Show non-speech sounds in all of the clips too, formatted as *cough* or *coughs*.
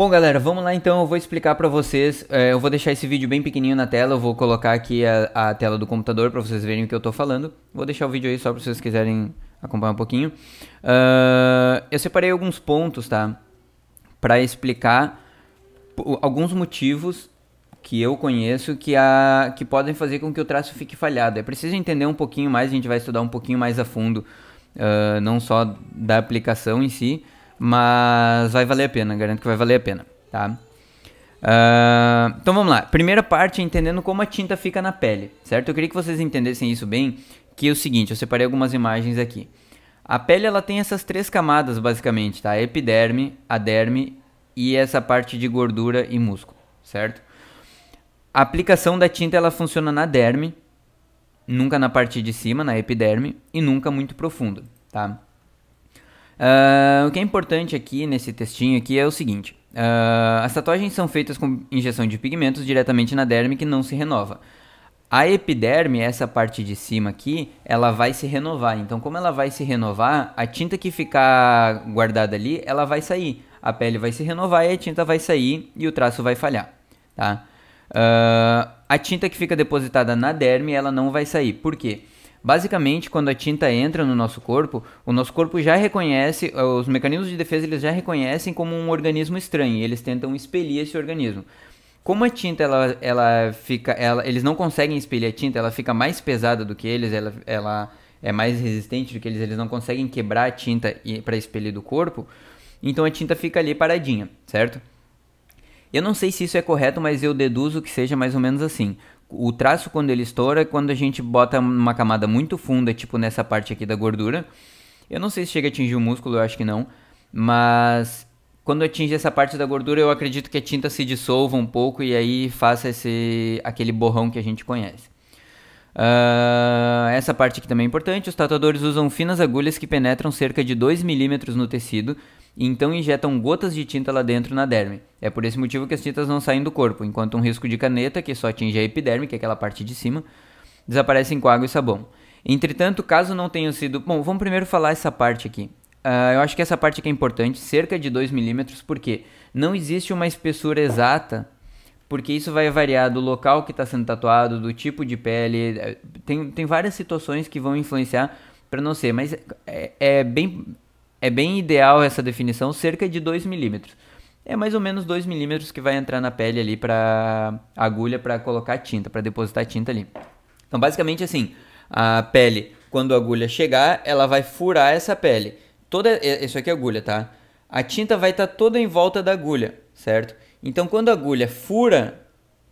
Bom, galera, vamos lá então. Eu vou explicar para vocês. É, eu vou deixar esse vídeo bem pequenininho na tela. Eu vou colocar aqui a, a tela do computador para vocês verem o que eu estou falando. Vou deixar o vídeo aí só para vocês quiserem acompanhar um pouquinho. Uh, eu separei alguns pontos, tá? Para explicar alguns motivos que eu conheço que, a, que podem fazer com que o traço fique falhado. É preciso entender um pouquinho mais. A gente vai estudar um pouquinho mais a fundo, uh, não só da aplicação em si mas vai valer a pena, garanto que vai valer a pena, tá? Uh, então vamos lá. Primeira parte, entendendo como a tinta fica na pele, certo? Eu queria que vocês entendessem isso bem, que é o seguinte, eu separei algumas imagens aqui. A pele ela tem essas três camadas basicamente, tá? A epiderme, a derme e essa parte de gordura e músculo, certo? A aplicação da tinta ela funciona na derme, nunca na parte de cima, na epiderme e nunca muito profunda, tá? Uh, o que é importante aqui nesse textinho aqui é o seguinte. Uh, as tatuagens são feitas com injeção de pigmentos diretamente na derme que não se renova. A epiderme, essa parte de cima aqui, ela vai se renovar. Então, como ela vai se renovar, a tinta que ficar guardada ali, ela vai sair. A pele vai se renovar e a tinta vai sair e o traço vai falhar, tá? Uh, a tinta que fica depositada na derme, ela não vai sair. Por quê? Basicamente, quando a tinta entra no nosso corpo, o nosso corpo já reconhece, eh, os mecanismos de defesa eles já reconhecem como um organismo estranho, e eles tentam expelir esse organismo. Como a tinta ela, ela fica, ela, eles não conseguem expelir a tinta, ela fica mais pesada do que eles, ela, ela é mais resistente do que eles, eles não conseguem quebrar a tinta para expelir do corpo. Então a tinta fica ali paradinha, certo? Eu não sei se isso é correto, mas eu deduzo que seja mais ou menos assim o traço quando ele estoura é quando a gente bota uma camada muito funda, tipo nessa parte aqui da gordura. Eu não sei se chega a atingir o músculo, eu acho que não. Mas quando atinge essa parte da gordura, eu acredito que a tinta se dissolva um pouco e aí faça esse, aquele borrão que a gente conhece. Uh, essa parte aqui também é importante. Os tatuadores usam finas agulhas que penetram cerca de 2 milímetros no tecido e então injetam gotas de tinta lá dentro na derme. É por esse motivo que as tintas não saem do corpo, enquanto um risco de caneta, que só atinge a epiderme, que é aquela parte de cima, desaparece com água e sabão. Entretanto, caso não tenham sido. Bom, vamos primeiro falar essa parte aqui. Uh, eu acho que essa parte aqui é importante, cerca de 2 milímetros, porque não existe uma espessura exata, porque isso vai variar do local que está sendo tatuado, do tipo de pele. Eh, tem, tem várias situações que vão influenciar para não ser, mas é, é bem é bem ideal essa definição, cerca de 2 milímetros. É mais ou menos 2 milímetros que vai entrar na pele ali para agulha para colocar tinta, para depositar tinta ali. Então, basicamente assim, a pele, quando a agulha chegar, ela vai furar essa pele. Toda isso aqui é agulha, tá? A tinta vai estar tá toda em volta da agulha, certo? Então, quando a agulha fura,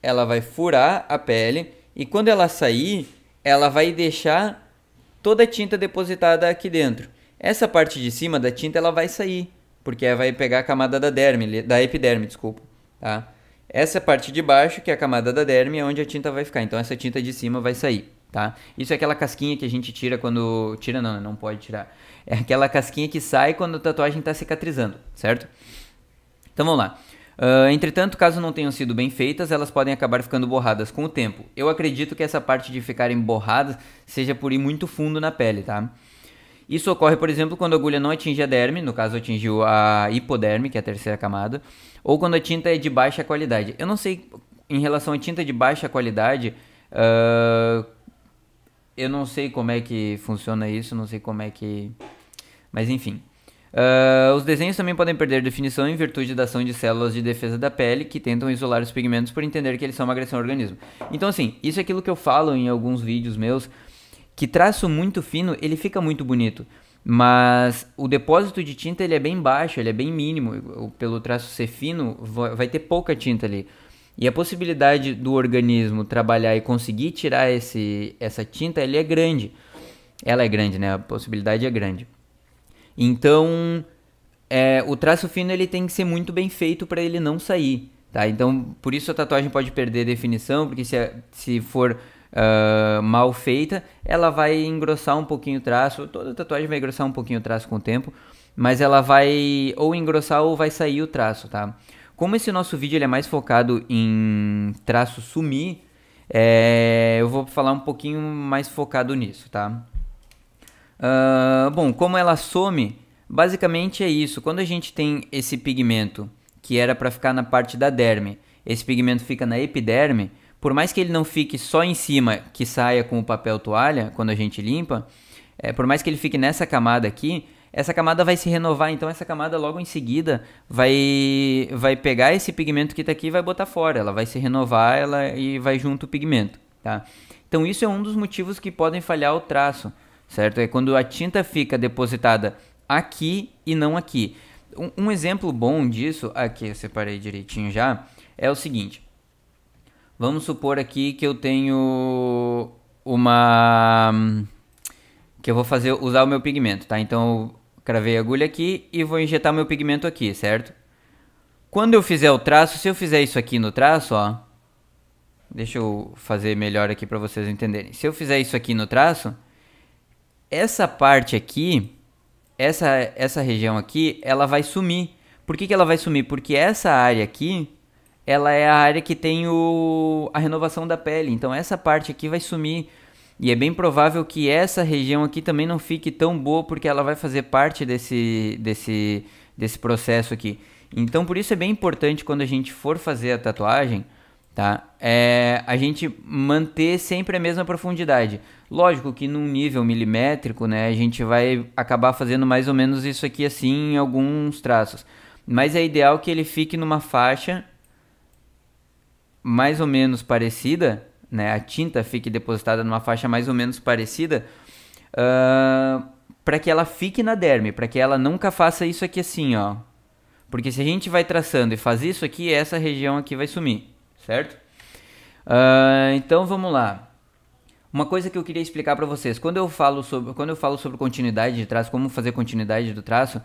ela vai furar a pele e quando ela sair, ela vai deixar toda a tinta depositada aqui dentro. Essa parte de cima da tinta ela vai sair, porque ela vai pegar a camada da derme, da epiderme, desculpa, tá? Essa parte de baixo, que é a camada da derme, é onde a tinta vai ficar. Então essa tinta de cima vai sair, tá? Isso é aquela casquinha que a gente tira quando tira não, não pode tirar. É aquela casquinha que sai quando a tatuagem está cicatrizando, certo? Então vamos lá. Uh, entretanto, caso não tenham sido bem feitas, elas podem acabar ficando borradas com o tempo. Eu acredito que essa parte de ficarem borradas seja por ir muito fundo na pele, tá? Isso ocorre, por exemplo, quando a agulha não atinge a derme, no caso atingiu a hipoderme, que é a terceira camada, ou quando a tinta é de baixa qualidade. Eu não sei em relação à tinta de baixa qualidade, uh, eu não sei como é que funciona isso, não sei como é que. Mas enfim. Uh, os desenhos também podem perder definição em virtude da ação de células de defesa da pele que tentam isolar os pigmentos por entender que eles são uma agressão ao organismo. Então, assim, isso é aquilo que eu falo em alguns vídeos meus que traço muito fino, ele fica muito bonito. Mas o depósito de tinta ele é bem baixo, ele é bem mínimo. Pelo traço ser fino, vai ter pouca tinta ali. E a possibilidade do organismo trabalhar e conseguir tirar esse, essa tinta, ele é grande. Ela é grande, né? A possibilidade é grande. Então, é, o traço fino ele tem que ser muito bem feito para ele não sair, tá? Então, por isso a tatuagem pode perder definição, porque se, é, se for uh, mal feita, ela vai engrossar um pouquinho o traço. Toda tatuagem vai engrossar um pouquinho o traço com o tempo, mas ela vai ou engrossar ou vai sair o traço, tá? Como esse nosso vídeo ele é mais focado em traço sumir, é, eu vou falar um pouquinho mais focado nisso, tá? Uh, bom, como ela some, basicamente é isso. Quando a gente tem esse pigmento que era para ficar na parte da derme, esse pigmento fica na epiderme, por mais que ele não fique só em cima, que saia com o papel toalha quando a gente limpa, é, por mais que ele fique nessa camada aqui, essa camada vai se renovar, então essa camada logo em seguida vai vai pegar esse pigmento que está aqui e vai botar fora, ela vai se renovar, ela e vai junto o pigmento, tá? Então isso é um dos motivos que podem falhar o traço, certo? É quando a tinta fica depositada aqui e não aqui. Um, um exemplo bom disso, aqui eu separei direitinho já, é o seguinte: Vamos supor aqui que eu tenho uma hum, que eu vou fazer usar o meu pigmento, tá? Então eu cravei a agulha aqui e vou injetar meu pigmento aqui, certo? Quando eu fizer o traço, se eu fizer isso aqui no traço, ó, deixa eu fazer melhor aqui para vocês entenderem. Se eu fizer isso aqui no traço, essa parte aqui, essa essa região aqui, ela vai sumir. Por que, que ela vai sumir? Porque essa área aqui ela é a área que tem o, a renovação da pele. Então essa parte aqui vai sumir. E é bem provável que essa região aqui também não fique tão boa, porque ela vai fazer parte desse, desse, desse processo aqui. Então por isso é bem importante quando a gente for fazer a tatuagem, tá? É a gente manter sempre a mesma profundidade. Lógico que num nível milimétrico, né, a gente vai acabar fazendo mais ou menos isso aqui assim em alguns traços. Mas é ideal que ele fique numa faixa mais ou menos parecida, né, a tinta fique depositada numa faixa mais ou menos parecida, uh, ah, para que ela fique na derme, para que ela nunca faça isso aqui assim, ó. Porque se a gente vai traçando e faz isso aqui, essa região aqui vai sumir, certo? Uh, então vamos lá. Uma coisa que eu queria explicar para vocês, quando eu falo sobre quando eu falo sobre continuidade de traço, como fazer continuidade do traço,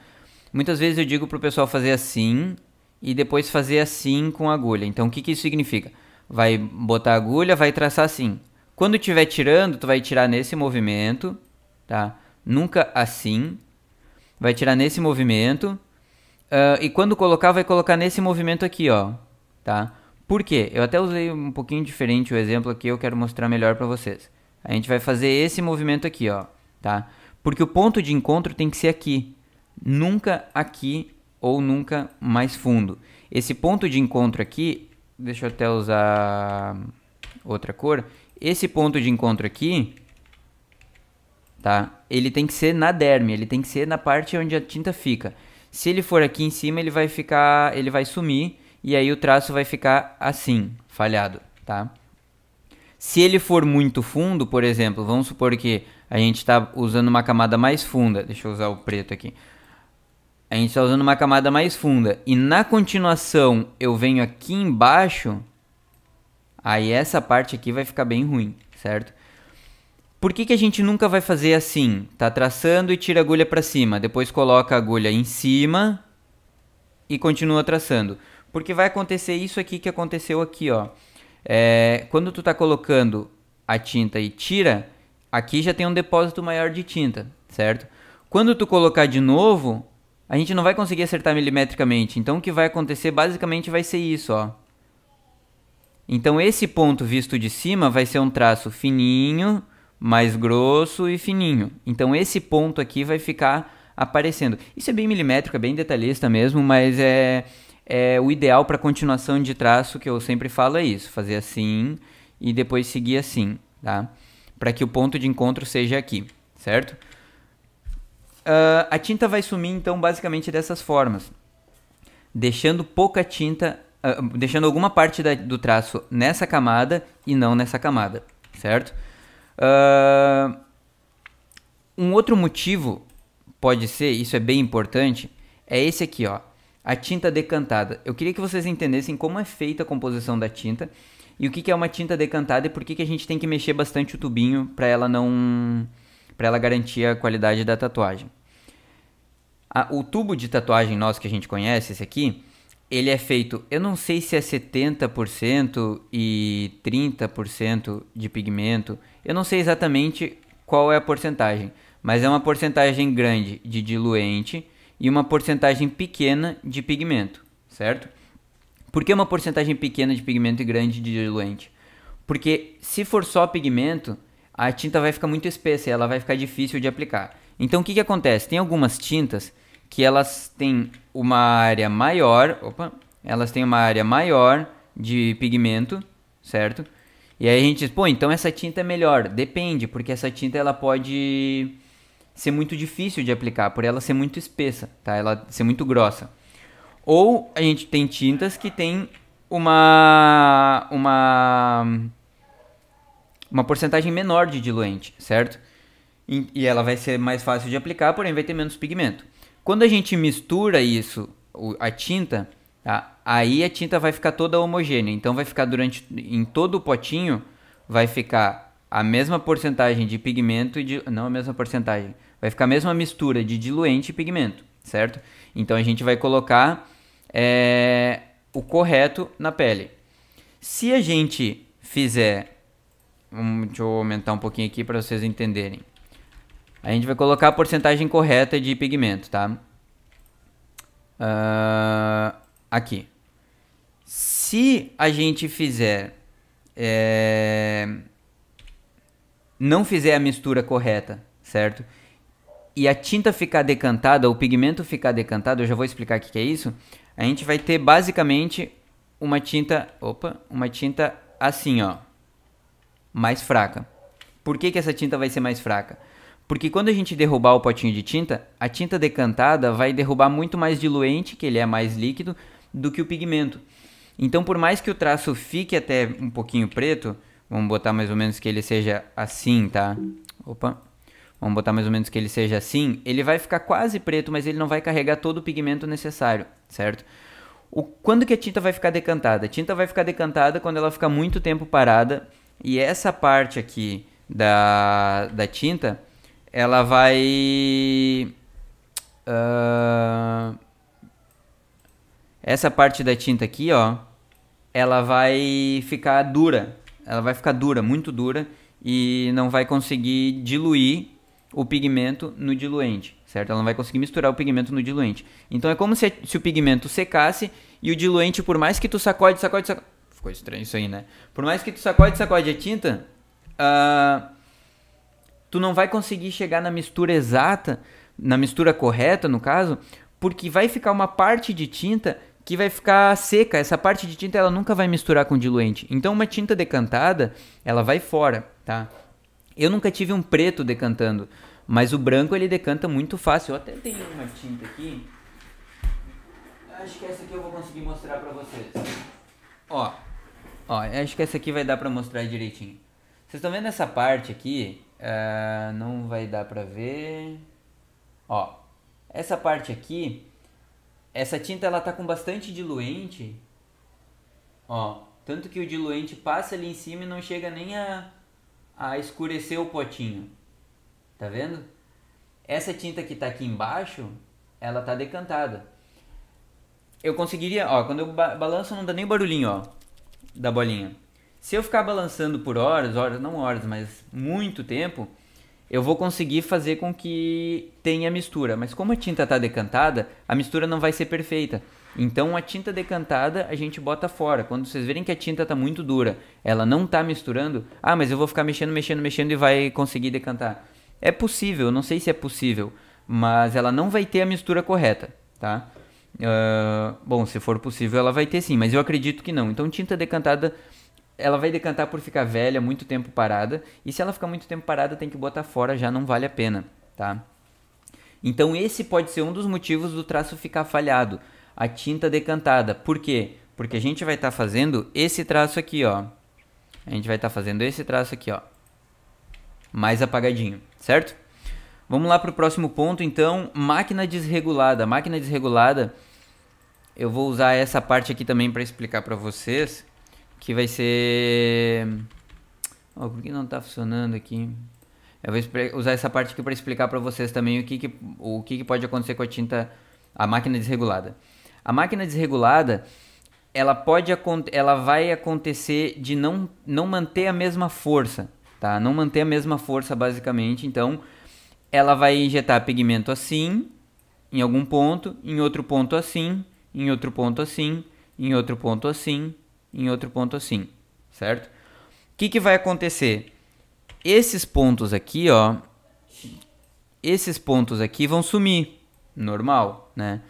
muitas vezes eu digo pro pessoal fazer assim, e depois fazer assim com a agulha. Então o que, que isso significa? Vai botar a agulha, vai traçar assim. Quando estiver tirando, tu vai tirar nesse movimento, tá? Nunca assim. Vai tirar nesse movimento. Uh, e quando colocar, vai colocar nesse movimento aqui, ó. Tá? Por quê? Eu até usei um pouquinho diferente o exemplo aqui, eu quero mostrar melhor para vocês. A gente vai fazer esse movimento aqui, ó. Tá? Porque o ponto de encontro tem que ser aqui. Nunca aqui ou nunca mais fundo. Esse ponto de encontro aqui, deixa eu até usar outra cor. Esse ponto de encontro aqui, tá? Ele tem que ser na derme, ele tem que ser na parte onde a tinta fica. Se ele for aqui em cima, ele vai ficar, ele vai sumir e aí o traço vai ficar assim, falhado, tá? Se ele for muito fundo, por exemplo, vamos supor que a gente está usando uma camada mais funda. Deixa eu usar o preto aqui a gente está usando uma camada mais funda. E na continuação eu venho aqui embaixo, aí essa parte aqui vai ficar bem ruim, certo? Por que, que a gente nunca vai fazer assim? Tá traçando e tira a agulha para cima, depois coloca a agulha em cima e continua traçando. Porque vai acontecer isso aqui que aconteceu aqui, ó. É, quando tu tá colocando a tinta e tira, aqui já tem um depósito maior de tinta, certo? Quando tu colocar de novo, a gente não vai conseguir acertar milimetricamente. Então o que vai acontecer basicamente vai ser isso, ó. Então esse ponto visto de cima vai ser um traço fininho, mais grosso e fininho. Então esse ponto aqui vai ficar aparecendo. Isso é bem milimétrico, é bem detalhista mesmo, mas é, é o ideal para continuação de traço que eu sempre falo é isso, fazer assim e depois seguir assim, tá? Para que o ponto de encontro seja aqui, certo? Uh, a tinta vai sumir então basicamente dessas formas, deixando pouca tinta, uh, deixando alguma parte da, do traço nessa camada e não nessa camada, certo? Uh, um outro motivo pode ser, isso é bem importante, é esse aqui, ó, a tinta decantada. Eu queria que vocês entendessem como é feita a composição da tinta e o que, que é uma tinta decantada e por que, que a gente tem que mexer bastante o tubinho para ela não para ela garantir a qualidade da tatuagem. A, o tubo de tatuagem nosso que a gente conhece, esse aqui, ele é feito, eu não sei se é 70% e 30% de pigmento, eu não sei exatamente qual é a porcentagem, mas é uma porcentagem grande de diluente e uma porcentagem pequena de pigmento, certo? Por que uma porcentagem pequena de pigmento e grande de diluente? Porque se for só pigmento, a tinta vai ficar muito espessa e ela vai ficar difícil de aplicar. Então o que, que acontece? Tem algumas tintas que elas têm uma área maior, opa, elas têm uma área maior de pigmento, certo? E aí a gente diz, pô, então essa tinta é melhor. Depende, porque essa tinta ela pode ser muito difícil de aplicar, por ela ser muito espessa, tá? Ela ser muito grossa. Ou a gente tem tintas que tem uma uma uma porcentagem menor de diluente, certo? E ela vai ser mais fácil de aplicar, porém vai ter menos pigmento. Quando a gente mistura isso, a tinta, tá? aí a tinta vai ficar toda homogênea. Então vai ficar durante, em todo o potinho, vai ficar a mesma porcentagem de pigmento e de, não a mesma porcentagem, vai ficar a mesma mistura de diluente e pigmento, certo? Então a gente vai colocar é, o correto na pele. Se a gente fizer deixa eu aumentar um pouquinho aqui para vocês entenderem. A gente vai colocar a porcentagem correta de pigmento, tá? Uh, aqui. Se a gente fizer... É, não fizer a mistura correta, certo? E a tinta ficar decantada, o pigmento ficar decantado, eu já vou explicar o que é isso. A gente vai ter basicamente uma tinta, opa, uma tinta assim, ó mais fraca. Por que, que essa tinta vai ser mais fraca? Porque quando a gente derrubar o potinho de tinta, a tinta decantada vai derrubar muito mais diluente, que ele é mais líquido, do que o pigmento. Então, por mais que o traço fique até um pouquinho preto, vamos botar mais ou menos que ele seja assim, tá? Opa. Vamos botar mais ou menos que ele seja assim, ele vai ficar quase preto, mas ele não vai carregar todo o pigmento necessário, certo? O, quando que a tinta vai ficar decantada? A tinta vai ficar decantada quando ela ficar muito tempo parada e essa parte aqui da, da tinta, ela vai... Uh, essa parte da tinta aqui, ó, ela vai ficar dura. Ela vai ficar dura, muito dura. E não vai conseguir diluir o pigmento no diluente, certo? Ela não vai conseguir misturar o pigmento no diluente. Então é como se, se o pigmento secasse e o diluente, por mais que tu sacode, sacode, sacode Ficou estranho isso aí, né? Por mais que tu sacode, sacode a tinta, uh, tu não vai conseguir chegar na mistura exata, na mistura correta, no caso, porque vai ficar uma parte de tinta que vai ficar seca. Essa parte de tinta ela nunca vai misturar com diluente. Então uma tinta decantada, ela vai fora, tá? Eu nunca tive um preto decantando, mas o branco ele decanta muito fácil. Eu até tenho uma tinta aqui. Acho que essa aqui eu vou conseguir mostrar para vocês. Ó, Ó, acho que essa aqui vai dar pra mostrar direitinho. Vocês estão vendo essa parte aqui? Uh, não vai dar pra ver. Ó, essa parte aqui, essa tinta ela tá com bastante diluente. Ó, tanto que o diluente passa ali em cima e não chega nem a, a escurecer o potinho. Tá vendo? Essa tinta que tá aqui embaixo, ela tá decantada. Eu conseguiria, ó, quando eu ba balanço não dá nem barulhinho, ó da bolinha. Se eu ficar balançando por horas, horas não horas, mas muito tempo, eu vou conseguir fazer com que tenha mistura. Mas como a tinta está decantada, a mistura não vai ser perfeita. Então a tinta decantada a gente bota fora. Quando vocês verem que a tinta está muito dura, ela não está misturando, ah, mas eu vou ficar mexendo, mexendo, mexendo e vai conseguir decantar. É possível, não sei se é possível, mas ela não vai ter a mistura correta, tá? Uh, bom, se for possível, ela vai ter sim, mas eu acredito que não. Então, tinta decantada, ela vai decantar por ficar velha, muito tempo parada. E se ela ficar muito tempo parada, tem que botar fora, já não vale a pena, tá? Então, esse pode ser um dos motivos do traço ficar falhado. A tinta decantada. Por quê? Porque a gente vai estar tá fazendo esse traço aqui, ó. A gente vai estar tá fazendo esse traço aqui, ó. Mais apagadinho, certo? Vamos lá para o próximo ponto, então, máquina desregulada. Máquina desregulada, eu vou usar essa parte aqui também para explicar para vocês, que vai ser... Oh, por que não está funcionando aqui? Eu vou usar essa parte aqui para explicar para vocês também o, que, que o que, que pode acontecer com a tinta, a máquina desregulada. A máquina desregulada, ela pode ela vai acontecer de não, não manter a mesma força, tá? Não manter a mesma força basicamente, então ela vai injetar pigmento assim, em algum ponto, em outro ponto assim, em outro ponto assim, em outro ponto assim, em outro ponto assim, certo? O que, que vai acontecer? Esses pontos aqui, ó, esses pontos aqui vão sumir, normal, né?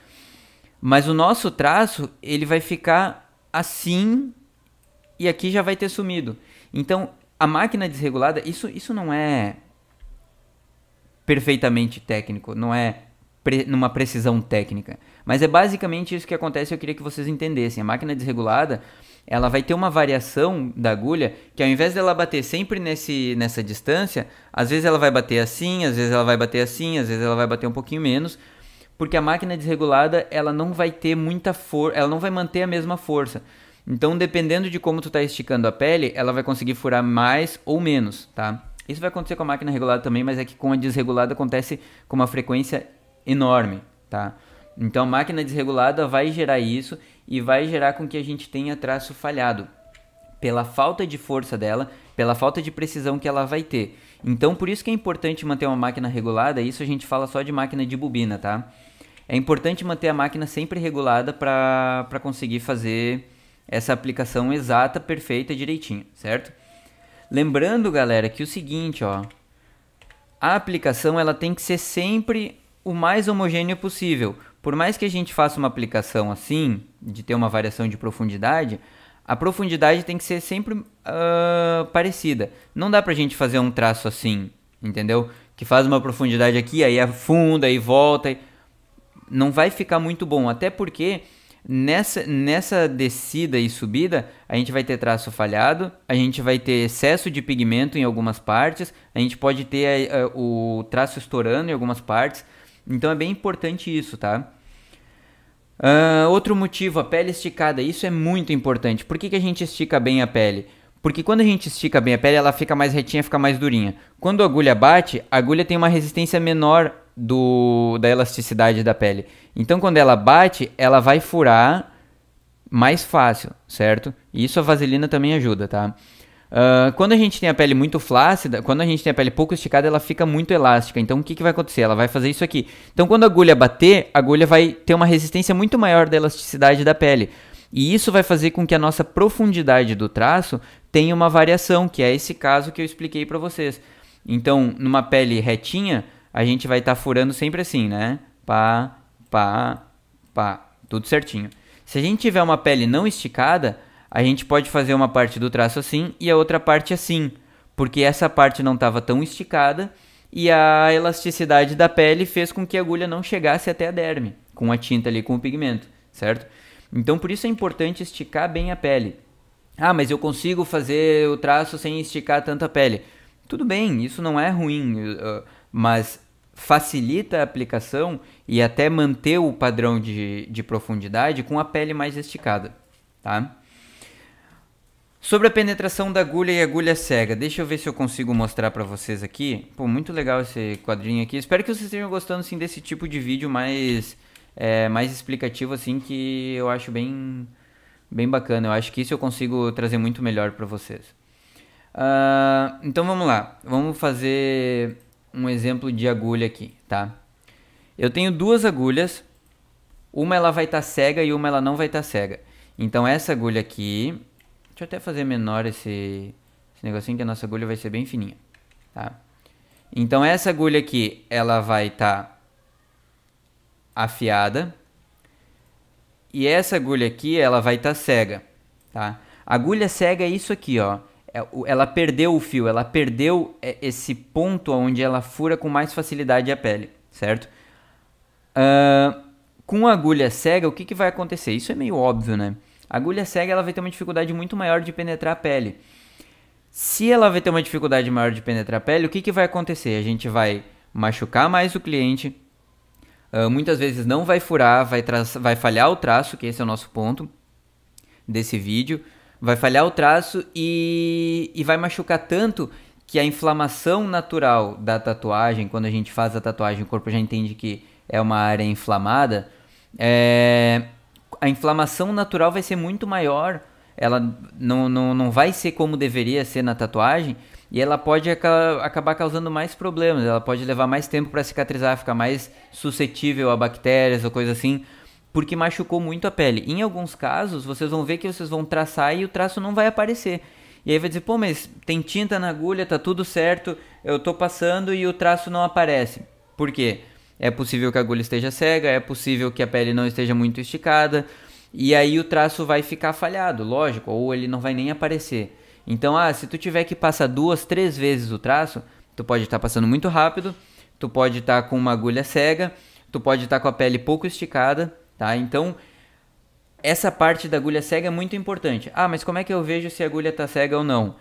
Mas o nosso traço, ele vai ficar assim e aqui já vai ter sumido. Então, a máquina desregulada, isso, isso não é perfeitamente técnico, não é pre numa precisão técnica. Mas é basicamente isso que acontece, eu queria que vocês entendessem. A máquina desregulada, ela vai ter uma variação da agulha que ao invés dela bater sempre nesse, nessa distância, às vezes ela vai bater assim, às vezes ela vai bater assim, às vezes ela vai bater um pouquinho menos, porque a máquina desregulada, ela não vai ter muita força, ela não vai manter a mesma força. Então, dependendo de como tu está esticando a pele, ela vai conseguir furar mais ou menos, tá? Isso vai acontecer com a máquina regulada também, mas é que com a desregulada acontece com uma frequência enorme, tá? Então, máquina desregulada vai gerar isso e vai gerar com que a gente tenha traço falhado pela falta de força dela, pela falta de precisão que ela vai ter. Então, por isso que é importante manter uma máquina regulada, isso a gente fala só de máquina de bobina, tá? É importante manter a máquina sempre regulada para conseguir fazer essa aplicação exata, perfeita, direitinho, certo? Lembrando, galera, que o seguinte, ó, a aplicação ela tem que ser sempre o mais homogêneo possível. Por mais que a gente faça uma aplicação assim, de ter uma variação de profundidade, a profundidade tem que ser sempre uh, parecida. Não dá pra gente fazer um traço assim, entendeu? Que faz uma profundidade aqui, aí afunda aí volta. E... Não vai ficar muito bom, até porque Nessa, nessa descida e subida, a gente vai ter traço falhado, a gente vai ter excesso de pigmento em algumas partes, a gente pode ter eh, eh, o traço estourando em algumas partes. Então é bem importante isso, tá? Uh, outro motivo, a pele esticada. Isso é muito importante. Por que, que a gente estica bem a pele? Porque quando a gente estica bem a pele, ela fica mais retinha, fica mais durinha. Quando a agulha bate, a agulha tem uma resistência menor do, da elasticidade da pele. Então, quando ela bate, ela vai furar mais fácil, certo? E isso a vaselina também ajuda, tá? Uh, quando a gente tem a pele muito flácida, quando a gente tem a pele pouco esticada, ela fica muito elástica. Então, o que, que vai acontecer? Ela vai fazer isso aqui. Então, quando a agulha bater, a agulha vai ter uma resistência muito maior da elasticidade da pele. E isso vai fazer com que a nossa profundidade do traço tenha uma variação, que é esse caso que eu expliquei para vocês. Então, numa pele retinha, a gente vai estar tá furando sempre assim, né? Pá, pá, pá, tudo certinho. Se a gente tiver uma pele não esticada, a gente pode fazer uma parte do traço assim e a outra parte assim, porque essa parte não estava tão esticada e a elasticidade da pele fez com que a agulha não chegasse até a derme, com a tinta ali, com o pigmento, certo? Então por isso é importante esticar bem a pele. Ah, mas eu consigo fazer o traço sem esticar tanto a pele. Tudo bem, isso não é ruim, eh, mas facilita a aplicação e até manter o padrão de, de profundidade com a pele mais esticada, tá? Sobre a penetração da agulha e agulha cega, deixa eu ver se eu consigo mostrar para vocês aqui. Pô, muito legal esse quadrinho aqui. Espero que vocês estejam gostando sim, desse tipo de vídeo mais, é, mais explicativo, assim, que eu acho bem, bem bacana. Eu acho que isso eu consigo trazer muito melhor para vocês. Uh, então vamos lá, vamos fazer um exemplo de agulha aqui, tá? Eu tenho duas agulhas, uma ela vai estar tá cega e uma ela não vai estar tá cega. Então essa agulha aqui, deixa eu até fazer menor esse, esse negocinho que a nossa agulha vai ser bem fininha, tá? Então essa agulha aqui, ela vai estar tá afiada e essa agulha aqui, ela vai estar tá cega, tá? Agulha cega é isso aqui, ó. É, ela perdeu o fio, ela perdeu é, esse ponto onde ela fura com mais facilidade a pele, certo? Uh, com a agulha cega, o que, que vai acontecer? Isso é meio óbvio, né? A agulha cega ela vai ter uma dificuldade muito maior de penetrar a pele. Se ela vai ter uma dificuldade maior de penetrar a pele, o que, que vai acontecer? A gente vai machucar mais o cliente, uh, muitas vezes não vai furar, vai, vai falhar o traço, que esse é o nosso ponto desse vídeo. Vai falhar o traço e, e vai machucar tanto que a inflamação natural da tatuagem, quando a gente faz a tatuagem, o corpo já entende que é uma área inflamada, é, a inflamação natural vai ser muito maior, ela não, não, não vai ser como deveria ser na tatuagem, e ela pode acabar causando mais problemas, ela pode levar mais tempo para cicatrizar, ficar mais suscetível a bactérias ou coisa assim porque machucou muito a pele. Em alguns casos, vocês vão ver que vocês vão traçar e o traço não vai aparecer. E aí vai dizer, pô, mas tem tinta na agulha, tá tudo certo, eu tô passando e o traço não aparece. Por quê? É possível que a agulha esteja cega, é possível que a pele não esteja muito esticada, e aí o traço vai ficar falhado, lógico, ou ele não vai nem aparecer. Então, ah, se tu tiver que passar duas, três vezes o traço, tu pode estar tá passando muito rápido, tu pode estar tá com uma agulha cega, tu pode estar tá com a pele pouco esticada, tá? Então, essa parte da agulha cega é muito importante. Ah, mas como é que eu vejo se a agulha está cega ou não?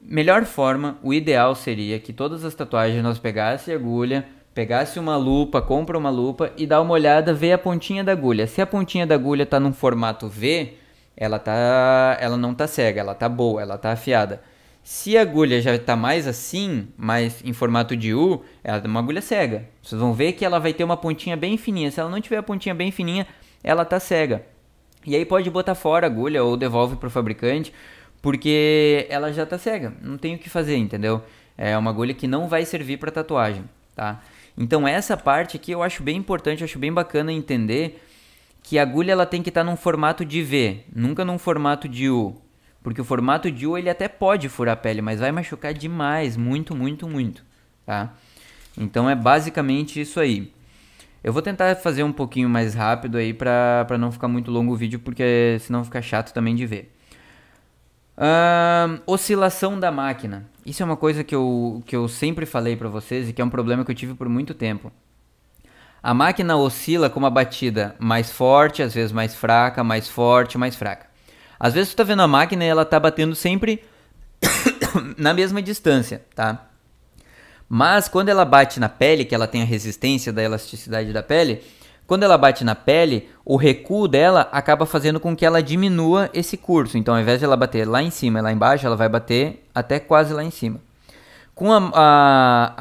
Melhor forma, o ideal seria que todas as tatuagens nós pegasse agulha, pegasse uma lupa, compra uma lupa e dá uma olhada, vê a pontinha da agulha. Se a pontinha da agulha está num formato V, ela tá, ela não tá cega, ela tá boa, ela tá afiada. Se a agulha já está mais assim, mais em formato de U, ela é uma agulha cega. Vocês vão ver que ela vai ter uma pontinha bem fininha. Se ela não tiver a pontinha bem fininha, ela está cega. E aí pode botar fora a agulha ou devolve para o fabricante, porque ela já está cega. Não tem o que fazer, entendeu? É uma agulha que não vai servir para tatuagem, tá? Então essa parte aqui eu acho bem importante, acho bem bacana entender que a agulha ela tem que estar tá num formato de V, nunca num formato de U, porque o formato de U ele até pode furar a pele, mas vai machucar demais, muito, muito, muito, tá? Então é basicamente isso aí. Eu vou tentar fazer um pouquinho mais rápido aí pra, pra não ficar muito longo o vídeo, porque senão fica chato também de ver. oscilação da máquina. Isso é uma coisa que eu, que eu sempre falei para vocês e que é um problema que eu tive por muito tempo. A máquina oscila com uma batida mais forte, às vezes mais fraca, mais forte, mais fraca. Às vezes tu tá vendo a máquina e ela tá batendo sempre *coughs* na mesma distância, tá? Mas quando ela bate na pele, que ela tem a resistência da elasticidade da pele, quando ela bate na pele, o recuo dela acaba fazendo com que ela diminua esse curso. Então, ao invés de ela bater lá em cima e lá embaixo, ela vai bater até quase lá em cima. Com a, a,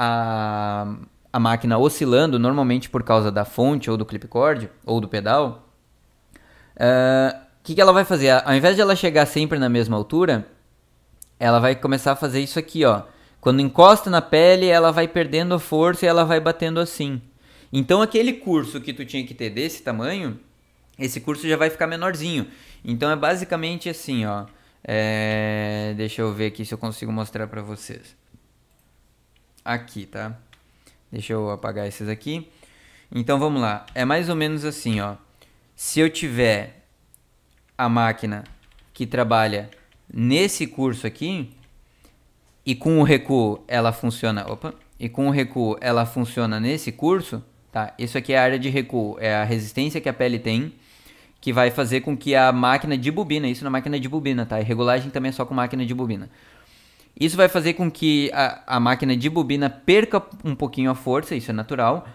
a, a máquina oscilando, normalmente por causa da fonte ou do clipcord ou do pedal, uh, que, que ela vai fazer? Ao invés de ela chegar sempre na mesma altura, ela vai começar a fazer isso aqui, ó. Quando encosta na pele, ela vai perdendo a força e ela vai batendo assim. Então aquele curso que tu tinha que ter desse tamanho, esse curso já vai ficar menorzinho. Então é basicamente assim, ó. É... Deixa eu ver aqui se eu consigo mostrar pra vocês. Aqui, tá? Deixa eu apagar esses aqui. Então vamos lá. É mais ou menos assim, ó. Se eu tiver a máquina que trabalha nesse curso aqui e com o recuo ela funciona, opa, e com o recuo ela funciona nesse curso, tá? Isso aqui é a área de recuo, é a resistência que a pele tem que vai fazer com que a máquina de bobina, isso na máquina de bobina, tá? E regulagem também é só com máquina de bobina. Isso vai fazer com que a, a, máquina de bobina perca um pouquinho a força, isso é natural,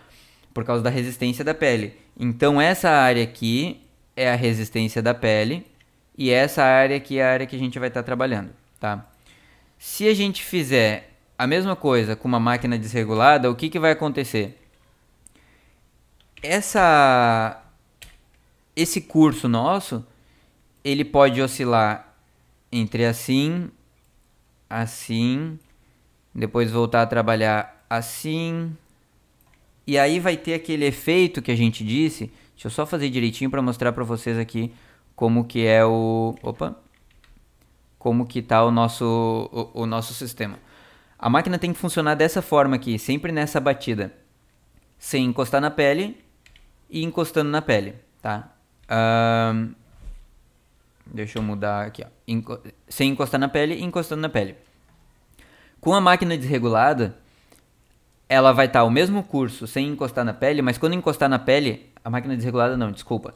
por causa da resistência da pele. Então essa área aqui é a resistência da pele e é essa área aqui é a área que a gente vai estar tá trabalhando, tá? Se a gente fizer a mesma coisa com uma máquina desregulada, o que, que vai acontecer? Essa, esse curso nosso, ele pode oscilar entre assim, assim, depois voltar a trabalhar assim, e aí vai ter aquele efeito que a gente disse, Deixa eu só fazer direitinho para mostrar para vocês aqui como que é o... Opa! Como que tá o nosso, o, o nosso sistema. A máquina tem que funcionar dessa forma aqui, sempre nessa batida. Sem encostar na pele e encostando na pele, tá? Um, deixa eu mudar aqui, ó. Enco sem encostar na pele e encostando na pele. Com a máquina desregulada, ela vai estar tá o mesmo curso sem encostar na pele, mas quando encostar na pele, a máquina desregulada não, desculpa.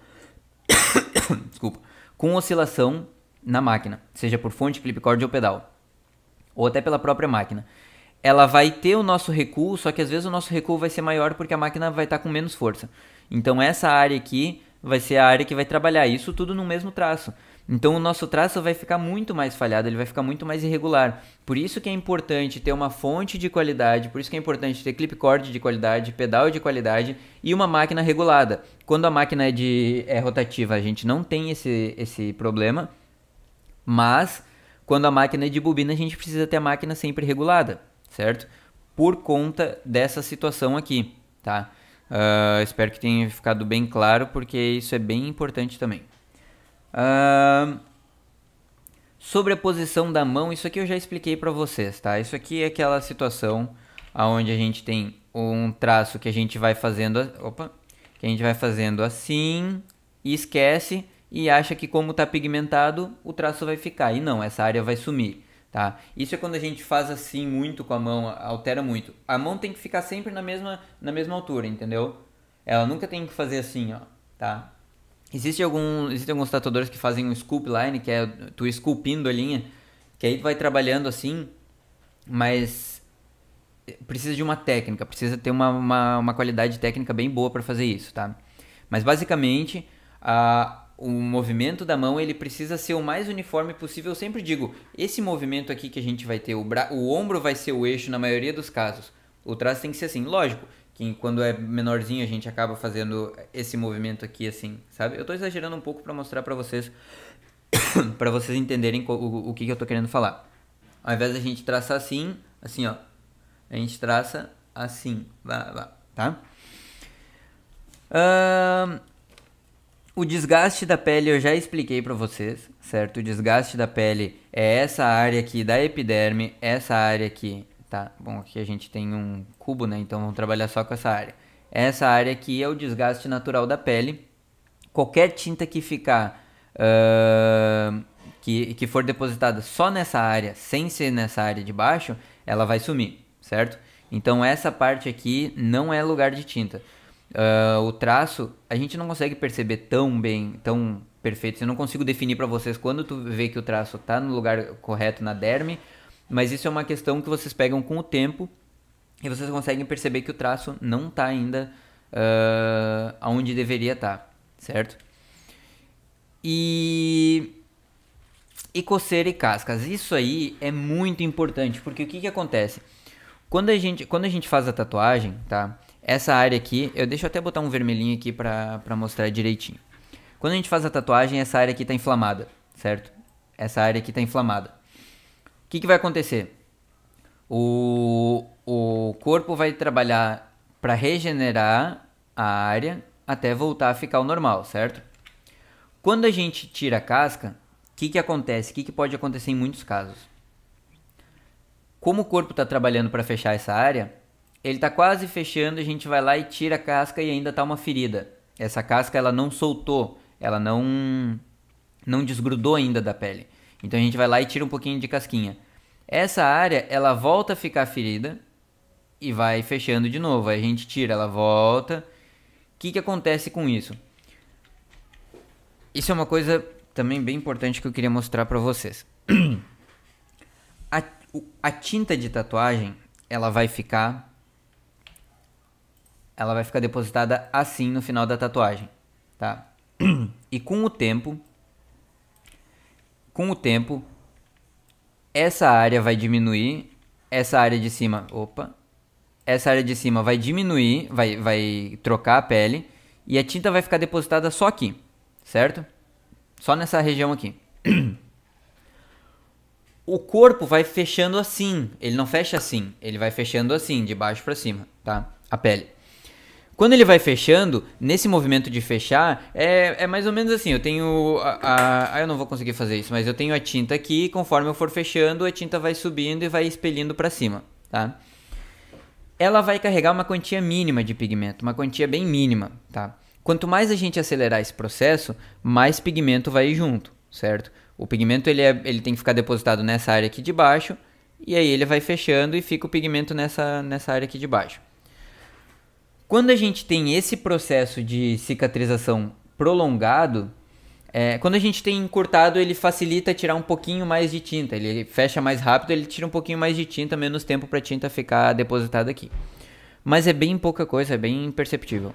*coughs* desculpa. Com oscilação na máquina, seja por fonte, clipcord ou pedal, ou até pela própria máquina. Ela vai ter o nosso recuo, só que às vezes o nosso recuo vai ser maior porque a máquina vai estar tá com menos força. Então essa área aqui vai ser a área que vai trabalhar isso tudo no mesmo traço. Então o nosso traço vai ficar muito mais falhado, ele vai ficar muito mais irregular. Por isso que é importante ter uma fonte de qualidade, por isso que é importante ter clipcord de qualidade, pedal de qualidade e uma máquina regulada. Quando a máquina é, de, é rotativa, a gente não tem esse, esse problema, mas quando a máquina é de bobina, a gente precisa ter a máquina sempre regulada, certo? Por conta dessa situação aqui, tá? Uh, espero que tenha ficado bem claro, porque isso é bem importante também. Uh, sobre a posição da mão, isso aqui eu já expliquei para vocês, tá? Isso aqui é aquela situação aonde a gente tem um traço que a gente vai fazendo, opa, que a gente vai fazendo assim e esquece e acha que como está pigmentado, o traço vai ficar. E não, essa área vai sumir. Tá? Isso é quando a gente faz assim muito com a mão, altera muito. A mão tem que ficar sempre na mesma, na mesma altura, entendeu? Ela nunca tem que fazer assim, ó, tá? Existe algum, existem alguns tatuadores que fazem um sculpt line, que é tu esculpindo a linha, que aí tu vai trabalhando assim, mas precisa de uma técnica, precisa ter uma, uma, uma qualidade técnica bem boa para fazer isso, tá? Mas basicamente, a, o movimento da mão ele precisa ser o mais uniforme possível. Eu sempre digo, esse movimento aqui que a gente vai ter, o, bra... o ombro vai ser o eixo na maioria dos casos. O traço tem que ser assim, lógico que quando é menorzinho a gente acaba fazendo esse movimento aqui assim, sabe? Eu tô exagerando um pouco para mostrar para vocês *coughs* para vocês entenderem o, o que, que eu tô querendo falar. Ao invés da gente traçar assim, assim, ó, a gente traça assim, vá, vá, tá? Uh, o desgaste da pele eu já expliquei para vocês, certo? O desgaste da pele é essa área aqui da epiderme, essa área aqui tá? Bom, aqui a gente tem um cubo, né? Então vamos trabalhar só com essa área. Essa área aqui é o desgaste natural da pele. Qualquer tinta que ficar uh, que, que for depositada só nessa área, sem ser nessa área de baixo, ela vai sumir, certo? Então essa parte aqui não é lugar de tinta. Uh, o traço a gente não consegue perceber tão bem, tão perfeito. Eu não consigo definir para vocês quando tu vê que o traço tá no lugar correto na derme mas isso é uma questão que vocês pegam com o tempo e vocês conseguem perceber que o traço não está ainda uh, aonde deveria estar, tá, certo? E e coceira e cascas. Isso aí é muito importante, porque o que, que acontece? Quando a, gente, quando a gente faz a tatuagem, tá? Essa área aqui, eu deixo até botar um vermelhinho aqui pra, pra mostrar direitinho. Quando a gente faz a tatuagem, essa área aqui tá inflamada, certo? Essa área aqui tá inflamada que, que vai acontecer? O, o corpo vai trabalhar para regenerar a área até voltar a ficar o normal, certo? Quando a gente tira a casca, o que, que acontece? O que, que pode acontecer em muitos casos? Como o corpo está trabalhando para fechar essa área, ele está quase fechando, a gente vai lá e tira a casca e ainda está uma ferida. Essa casca ela não soltou, ela não não desgrudou ainda da pele. Então a gente vai lá e tira um pouquinho de casquinha. Essa área, ela volta a ficar ferida e vai fechando de novo. Aí a gente tira, ela volta. O que, que acontece com isso? Isso é uma coisa também bem importante que eu queria mostrar para vocês. *clears throat* A, a tinta de tatuagem, ela vai ficar ela vai ficar depositada assim no final da tatuagem, tá? *clears throat* E com o tempo, com o tempo, essa área vai diminuir, essa área de cima, opa, essa área de cima vai diminuir, vai, vai trocar a pele e a tinta vai ficar depositada só aqui, certo? Só nessa região aqui. *clears throat* O corpo vai fechando assim, ele não fecha assim, ele vai fechando assim, de baixo para cima, tá? A pele. Quando ele vai fechando, nesse movimento de fechar, é, é mais ou menos assim, eu tenho a, a, ah, Eu não vou conseguir fazer isso, mas eu tenho a tinta aqui e conforme eu for fechando, a tinta vai subindo e vai expelindo para cima, tá? Ela vai carregar uma quantia mínima de pigmento, uma quantia bem mínima, tá? Quanto mais a gente acelerar esse processo, mais pigmento vai junto, certo? O pigmento ele, é, ele tem que ficar depositado nessa área aqui de baixo, e aí ele vai fechando e fica o pigmento nessa, nessa área aqui de baixo. Quando a gente tem esse processo de cicatrização prolongado, é, quando a gente tem encurtado, ele facilita tirar um pouquinho mais de tinta. Ele fecha mais rápido, ele tira um pouquinho mais de tinta, menos tempo para a tinta ficar depositada aqui. Mas é bem pouca coisa, é bem imperceptível.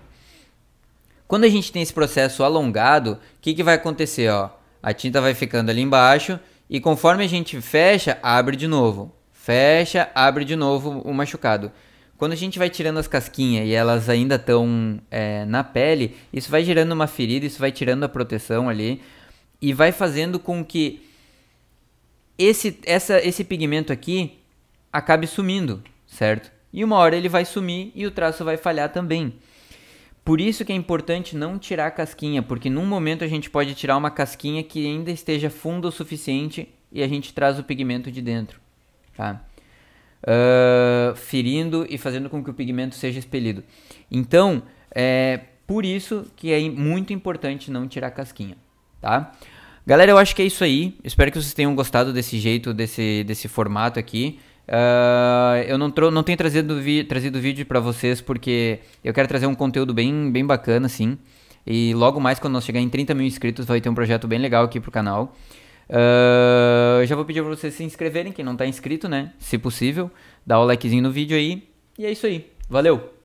Quando a gente tem esse processo alongado, o que, que vai acontecer? Ó? A tinta vai ficando ali embaixo e conforme a gente fecha, abre de novo. Fecha, abre de novo o machucado. Quando a gente vai tirando as casquinhas e elas ainda estão é, na pele, isso vai gerando uma ferida, isso vai tirando a proteção ali e vai fazendo com que esse, essa, esse pigmento aqui acabe sumindo, certo? E uma hora ele vai sumir e o traço vai falhar também. Por isso que é importante não tirar a casquinha, porque num momento a gente pode tirar uma casquinha que ainda esteja fundo o suficiente e a gente traz o pigmento de dentro, tá? uh, ferindo e fazendo com que o pigmento seja expelido. Então, é por isso que é muito importante não tirar a casquinha, tá? Galera, eu acho que é isso aí. Espero que vocês tenham gostado desse jeito, desse, desse formato aqui. Uh, eu não, não tenho trazido, vi trazido vídeo para vocês porque eu quero trazer um conteúdo bem, bem bacana, assim. E logo mais, quando nós chegar em 30 mil inscritos, vai ter um projeto bem legal aqui pro canal. Uh, já vou pedir para vocês se inscreverem, quem não está inscrito, né? Se possível, dá o likezinho no vídeo aí. E é isso aí. Valeu!